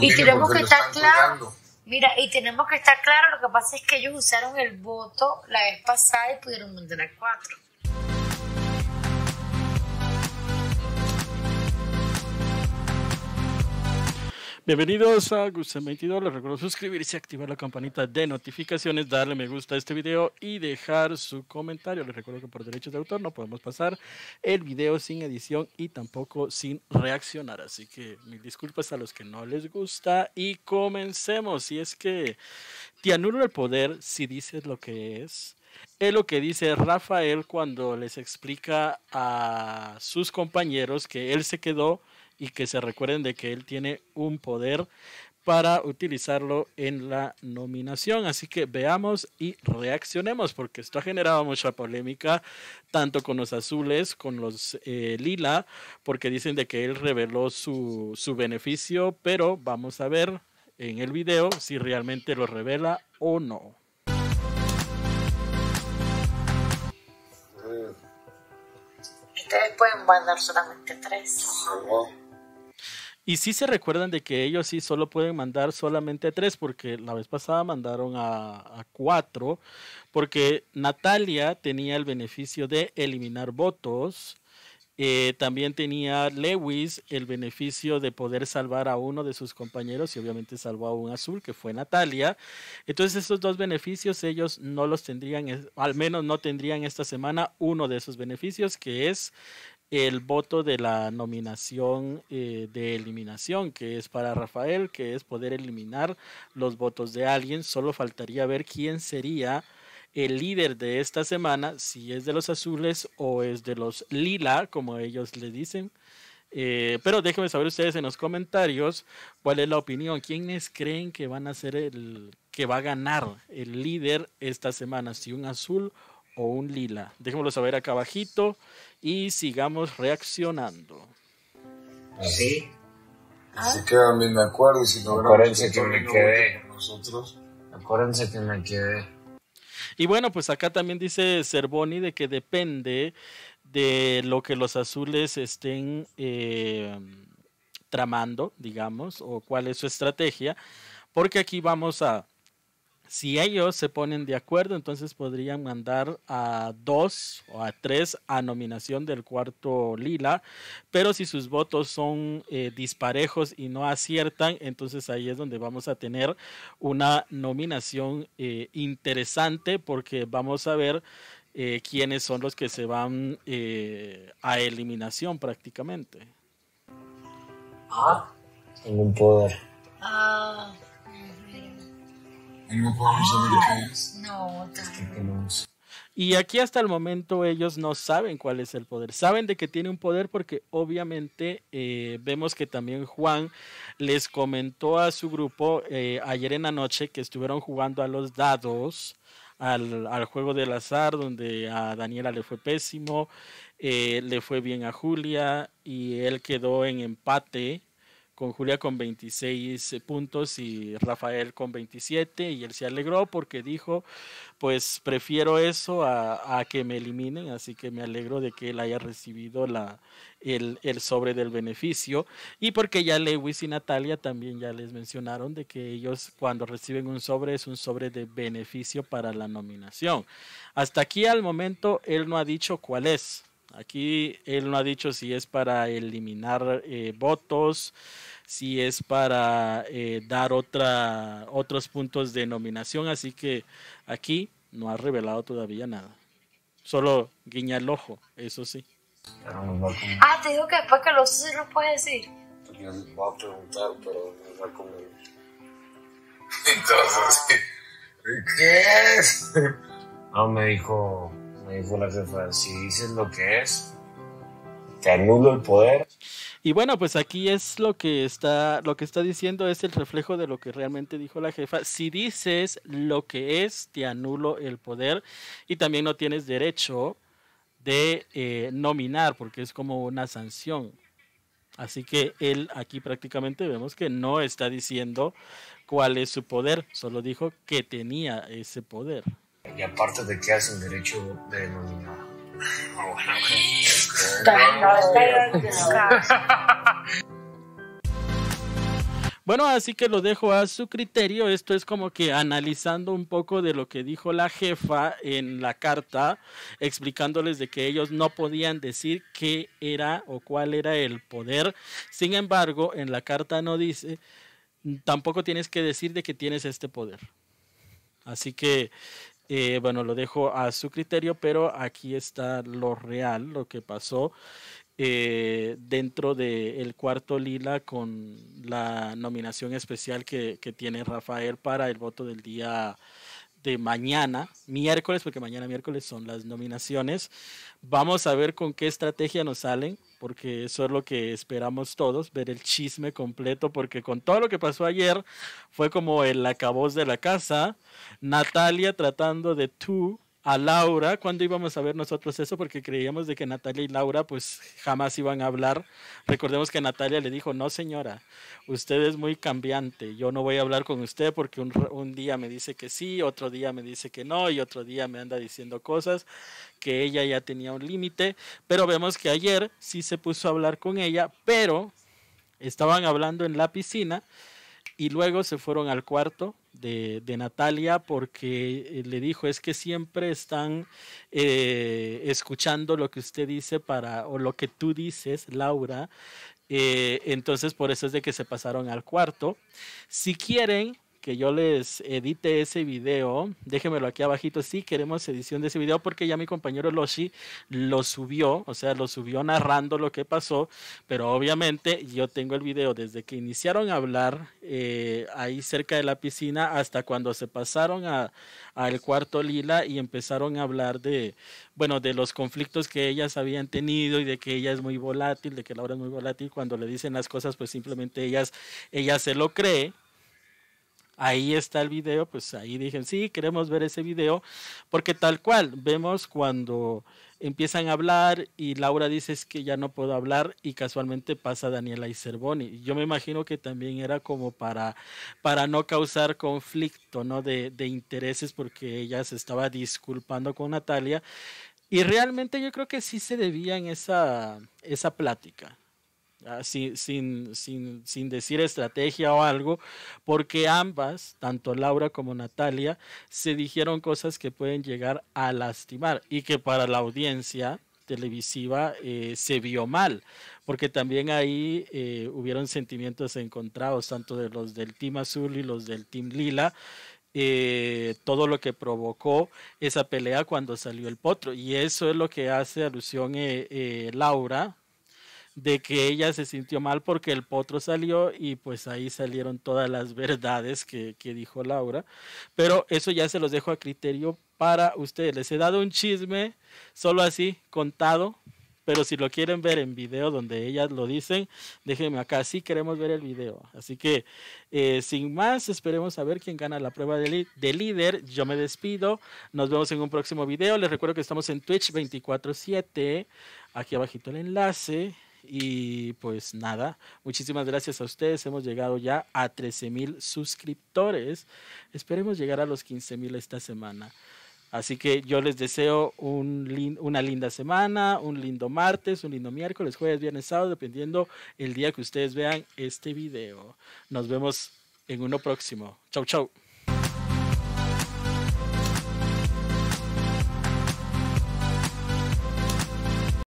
y tenemos que estar claro. Mira, y tenemos que estar claro, lo que pasa es que ellos usaron el voto la vez pasada y pudieron mantener cuatro. Bienvenidos a Gustavo 22. Les recuerdo suscribirse, activar la campanita de notificaciones, darle me gusta a este video y dejar su comentario. Les recuerdo que por derechos de autor no podemos pasar el video sin edición y tampoco sin reaccionar. Así que mil disculpas a los que no les gusta y comencemos. Y es que te anulo el poder si dices lo que es. Es lo que dice Rafael cuando les explica a sus compañeros que él se quedó y que se recuerden de que él tiene un poder para utilizarlo en la nominación. Así que veamos y reaccionemos, porque esto ha generado mucha polémica, tanto con los azules, con los eh, lila, porque dicen de que él reveló su, su beneficio, pero vamos a ver en el video si realmente lo revela o no. Mm. Ustedes pueden mandar solamente tres. Y sí se recuerdan de que ellos sí solo pueden mandar solamente tres, porque la vez pasada mandaron a, cuatro, porque Natalia tenía el beneficio de eliminar votos. Eh, también tenía Lewis el beneficio de poder salvar a uno de sus compañeros y obviamente salvó a un azul que fue Natalia. Entonces esos dos beneficios ellos no los tendrían, al menos no tendrían esta semana uno de esos beneficios que es el voto de la nominación eh, de eliminación, que es para Rafael, que es poder eliminar los votos de alguien. Solo faltaría ver quién sería el líder de esta semana, si es de los azules o es de los lila, como ellos le dicen. Eh, pero déjenme saber ustedes en los comentarios cuál es la opinión. ¿Quiénes creen que van a ser el que va a ganar el líder esta semana? Si un azul o un lila. Déjenmelo saber acá abajito y sigamos reaccionando. Así. Así de acuerdo y si Acuérdense que me quedé. Nosotros. Acuérdense que me quedé. Y bueno, pues acá también dice Cervoni de que depende de lo que los azules estén eh, tramando, digamos, o cuál es su estrategia, porque aquí vamos a si ellos se ponen de acuerdo, entonces podrían mandar a dos o a tres a nominación del cuarto Lila, pero si sus votos son eh, disparejos y no aciertan, entonces ahí es donde vamos a tener una nominación eh, interesante porque vamos a ver eh, quiénes son los que se van a eliminación prácticamente. Ah, un poder. Ah. Y aquí hasta el momento ellos no saben cuál es el poder. Saben de que tiene un poder porque obviamente eh, vemos que también Juan les comentó a su grupo eh, ayer en la noche que estuvieron jugando a los dados, al, juego del azar, donde a Daniela le fue pésimo, eh, le fue bien a Julia y él quedó en empate con Julia con 26 puntos y Rafael con 27 y él se alegró porque dijo, pues prefiero eso a, que me eliminen, así que me alegro de que él haya recibido la, el, el, sobre del beneficio y porque ya Lewis y Natalia también ya les mencionaron de que ellos cuando reciben un sobre es un sobre de beneficio para la nominación. Hasta aquí al momento él no ha dicho cuál es, Aquí él no ha dicho si es para eliminar eh, votos, si es para eh, dar otra, otros puntos de nominación, así que aquí no ha revelado todavía nada. Solo guiña el ojo, eso sí. Ah, te digo que después que lo sí lo puede decir. Yo voy a preguntar, pero no va como... Entonces, ¿qué No, me dijo dijo la jefa, si dices lo que es, te anulo el poder. Y bueno, pues aquí es lo que está, lo que está diciendo es el reflejo de lo que realmente dijo la jefa. Si dices lo que es, te anulo el poder y también no tienes derecho de eh, nominar porque es como una sanción. Así que él aquí prácticamente vemos que no está diciendo cuál es su poder, solo dijo que tenía ese poder. Y aparte de que hacen derecho de nominar. Ah, bueno, así que lo dejo a su criterio. Esto es como que analizando un poco de lo que dijo la jefa en la carta, explicándoles de que ellos no podían decir qué era o cuál era el poder. Sin embargo, en la carta no dice, tampoco tienes que decir de que tienes este poder. Así que eh, bueno, lo dejo a su criterio, pero aquí está lo real, lo que pasó eh, dentro del cuarto lila con la nominación especial que tiene Rafael para el voto del día de mañana, miércoles, porque mañana miércoles son las nominaciones. Vamos a ver con qué estrategia nos salen, porque eso es lo que esperamos todos, ver el chisme completo, porque con todo lo que pasó ayer fue como el acabos de la casa, Natalia tratando de tú a Laura, cuándo íbamos a ver nosotros eso, porque creíamos de que Natalia y Laura pues jamás iban a hablar. Recordemos que Natalia le dijo, no señora, usted es muy cambiante, yo no voy a hablar con usted porque un, un día me dice que sí, otro día me dice que no y otro día me anda diciendo cosas que ella ya tenía un límite, pero vemos que ayer sí se puso a hablar con ella, pero estaban hablando en la piscina y luego se fueron al cuarto de, Natalia porque eh, le dijo es que siempre están eh, escuchando lo que usted dice para o lo que tú dices Laura eh, entonces por eso es de que se pasaron al cuarto si quieren que yo les edite ese video, déjenmelo aquí abajito, si queremos edición de ese video porque ya mi compañero Loshi lo subió, o sea, lo subió narrando lo que pasó, pero obviamente yo tengo el video desde que iniciaron a hablar eh, ahí cerca de la piscina hasta cuando se pasaron al cuarto lila y empezaron a hablar de, bueno, de los conflictos que ellas habían tenido y de que ella es muy volátil, de que Laura es muy volátil, cuando le dicen las cosas, pues simplemente ellas, ella se lo cree ahí está el video, pues ahí dije, sí, queremos ver ese video, porque tal cual, vemos cuando empiezan a hablar y Laura dice es que ya no puedo hablar y casualmente pasa Daniela y Cervoni. Yo me imagino que también era como para, para no causar conflicto ¿no? De, intereses porque ella se estaba disculpando con Natalia. Y realmente yo creo que sí se en esa, esa plática. Ah, sin, decir estrategia o algo, porque ambas, tanto Laura como Natalia, se dijeron cosas que pueden llegar a lastimar y que para la audiencia televisiva eh, se vio mal, porque también ahí eh, hubieron sentimientos encontrados, tanto de los del Team Azul y los del Team Lila, eh, todo lo que provocó esa pelea cuando salió el potro. Y eso es lo que hace alusión Laura de que ella se sintió mal porque el potro salió y pues ahí salieron todas las verdades que, dijo Laura. Pero eso ya se los dejo a criterio para ustedes. Les he dado un chisme solo así, contado. Pero si lo quieren ver en video donde ellas lo dicen, déjenme acá. si queremos ver el video. Así que, eh, sin más, esperemos a ver quién gana la prueba de, de líder. Yo me despido. Nos vemos en un próximo video. Les recuerdo que estamos en Twitch 24-7. Aquí abajito el enlace. Y pues nada, muchísimas gracias a ustedes. Hemos llegado ya a 13 mil suscriptores. Esperemos llegar a los 15 mil esta semana. Así que yo les deseo un, una linda semana, un lindo martes, un lindo miércoles, jueves, viernes, sábado, dependiendo el día que ustedes vean este video. Nos vemos en uno próximo. Chau, chau.